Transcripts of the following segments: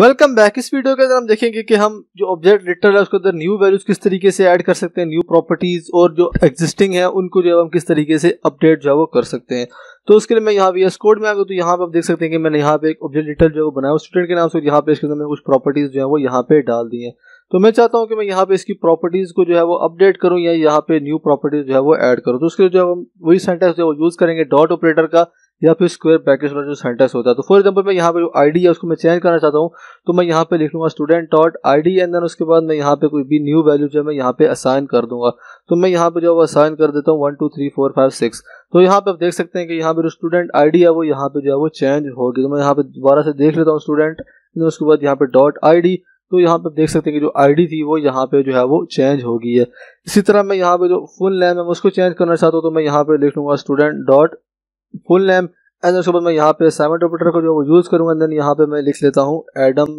welcome back इस video के अंदर हम देखेंगे कि हम जो ऑब्जेक्ट लिटर है उसके अंदर न्यू वैल्यूज किस तरीके से ऐड कर सकते हैं न्यू प्रॉपर्टीज और जो एग्जिस्टिंग है उनको जो हम किस तरीके से अपडेट जो है वो कर सकते हैं तो उसके लिए मैं यहाँ पे कोड में आ गया तो यहाँ पे आप देख सकते हैं कि मैंने यहाँ पे एक ऑब्जेक्ट लिटर जो बनाया स्टूडेंट के नाम से यहाँ पे इसके अंदर कुछ प्रॉपर्टीज जो है वो यहाँ पे डाल दी है तो मैं चाहता हूँ कि मैं यहाँ पे इसकी प्रॉपर्टीज़ को जो है वो अपडेट करूँ या यहाँ पे न्यू प्रॉपर्टीज जो है वो एड करूँ तो उसके लिए जो हम वही सेंटेंस जो है वो यूज़ करेंगे डॉट ऑपरेटर का या फिर स्क्वेयर ब्रैकेट वाला जो सेंटेंस होता है तो फॉर एग्जाम्पल मैं यहाँ पे जो आई डी है उसको मैं चेंज करना चाहता हूँ तो मैं यहाँ पे लिख लूँगा student dot I D and then उसके बाद मैं यहाँ पे कोई भी न्यू वैल्यू जो है मैं यहाँ पे असाइन कर दूंगा तो मैं यहाँ पे जो है असाइन कर देता हूँ one two three four five six तो यहाँ पे आप देख सकते हैं कि यहाँ पे जो स्टूडेंट आई डी है वो यहाँ पे जो है वो चेंज होगी तो मैं यहाँ पे दोबारा से देख लेता हूँ स्टूडेंट उसके बाद यहाँ पे डॉट आई डी तो यहाँ पे देख सकते हैं कि जो आईडी थी वो यहाँ पे जो है वो चेंज हो गई है इसी तरह मैं यहाँ पे जो फुल नेम है उसको चेंज करना चाहता हूँ तो मैं यहाँ पे लिख लूंगा student dot full name and उसके बाद मैं यहाँ पे सेवन ऑपरेटर को जो है वो यूज़ करूँगा देन यहाँ पे मैं लिख लेता हूँ एडम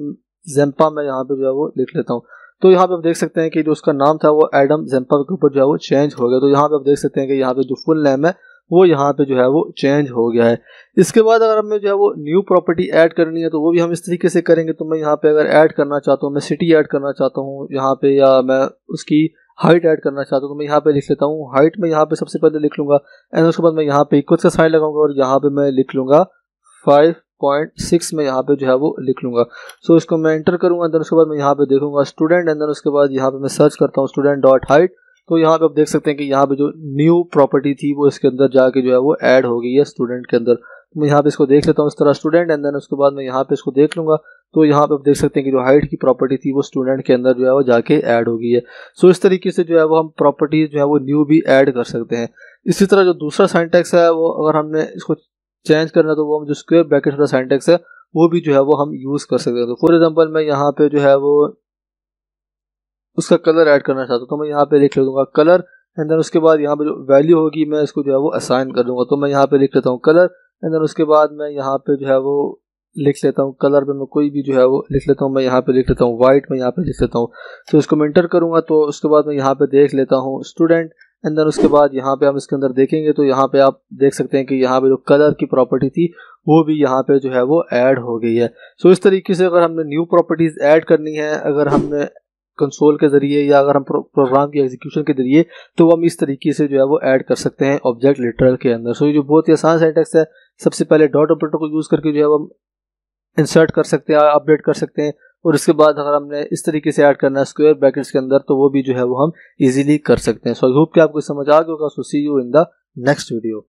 जेम्पा मैं यहाँ पे जो है वो लिख लेता हूँ तो यहाँ पे आप देख सकते हैं कि जो उसका नाम था वो एडम जेम्पा के ऊपर जो है वो चेंज हो गया तो यहाँ पे आप देख सकते हैं कि यहाँ पे जो फुल नेम है वो यहाँ पे जो है वो चेंज हो गया है इसके बाद अगर हमें जो है वो न्यू प्रॉपर्टी ऐड करनी है तो वो भी हम इस तरीके से करेंगे तो मैं यहाँ पे अगर ऐड करना चाहता हूँ मैं सिटी ऐड करना चाहता हूँ यहाँ पे या मैं उसकी हाइट ऐड करना चाहता हूँ मैं यहाँ पे लिख लेता हूँ हाइट में यहाँ पे सबसे पहले लिख लूंगा एंड उसके बाद मैं यहाँ पे इक्वल का साइन लगाऊंगा और यहाँ पे मैं लिख लूंगा फाइव पॉइंट सिक्स में यहाँ पे जो है वो लिख लूंगा सो so, इसको मैं एंटर करूंगा देन उसके बाद मैं यहाँ पे देखूंगा स्टूडेंट एंड देन उसके बाद यहाँ पे मैं सर्च करता हूँ स्टूडेंट डॉट हाइट तो यहाँ पे आप देख सकते हैं कि यहाँ पे जो न्यू प्रॉपर्टी थी वो इसके अंदर जाके जो है वो एड हो गई है स्टूडेंट के अंदर मैं यहाँ पे इसको देख लेता हूँ इस तरह स्टूडेंट एंड देन उसके बाद मैं यहाँ पे इसको देख लूंगा तो यहाँ पे आप देख सकते हैं कि जो हाइट की प्रॉपर्टी थी वो स्टूडेंट के अंदर जो है वो जाके ऐड हो गई है सो इस तरीके से जो है वो हम प्रॉपर्टी जो है वो न्यू भी ऐड कर सकते हैं इसी तरह जो दूसरा साइंटेक्स है वो अगर हमने इसको चेंज करना तो वो हम जो स्क्वेयर ब्रैकेट वाला साइंटेक्स है वो भी जो है वो हम यूज़ कर सकते हैं तो फॉर एग्जाम्पल मैं यहाँ पे जो है वो उसका कलर ऐड करना चाहता हूँ तो मैं यहाँ पे लिख ले दूंगा कलर एंड देन उसके बाद यहाँ पे जो वैल्यू होगी मैं इसको जो है वो असाइन कर दूंगा तो मैं यहाँ पे लिख लेता हूँ कलर एंड देन उसके बाद मैं यहाँ पे जो है वो लिख लेता हूँ कलर में मैं कोई भी जो है वो लिख लेता हूँ मैं यहाँ पे लिख लेता हूँ वाइट मैं यहाँ पे लिख लेता हूँ तो इसको मैं इंटर करूँगा तो उसके बाद मैं यहाँ पे देख लेता हूँ स्टूडेंट एंड देन उसके बाद यहाँ पे हम इसके अंदर देखेंगे तो यहाँ पे आप देख सकते हैं कि यहाँ पे जो कलर की प्रॉपर्टी थी वो भी यहाँ पे जो है वो ऐड हो गई है सो so इस तरीके से अगर हमने न्यू प्रॉपर्टीज़ ऐड करनी है अगर हमने कंसोल के ज़रिए या अगर हम प्रोग्राम की एग्जीक्यूशन के ज़रिए तो हम इस तरीके से जो है वो ऐड कर सकते हैं ऑब्जेक्ट लिटरल के अंदर सो so ये जो बहुत ही आसान सेंटेक्स है सबसे पहले डॉट ऑपरेटर को यूज़ करके जो है वो हम इंसर्ट कर सकते हैं अपडेट कर सकते हैं और उसके बाद अगर हमने इस तरीके से ऐड करना है स्क्वेयर ब्रैकेट्स के अंदर तो वो भी जो है वो हम इजीली कर सकते हैं सो आई होप कि आपको समझ आ गया होगा so see you in the next video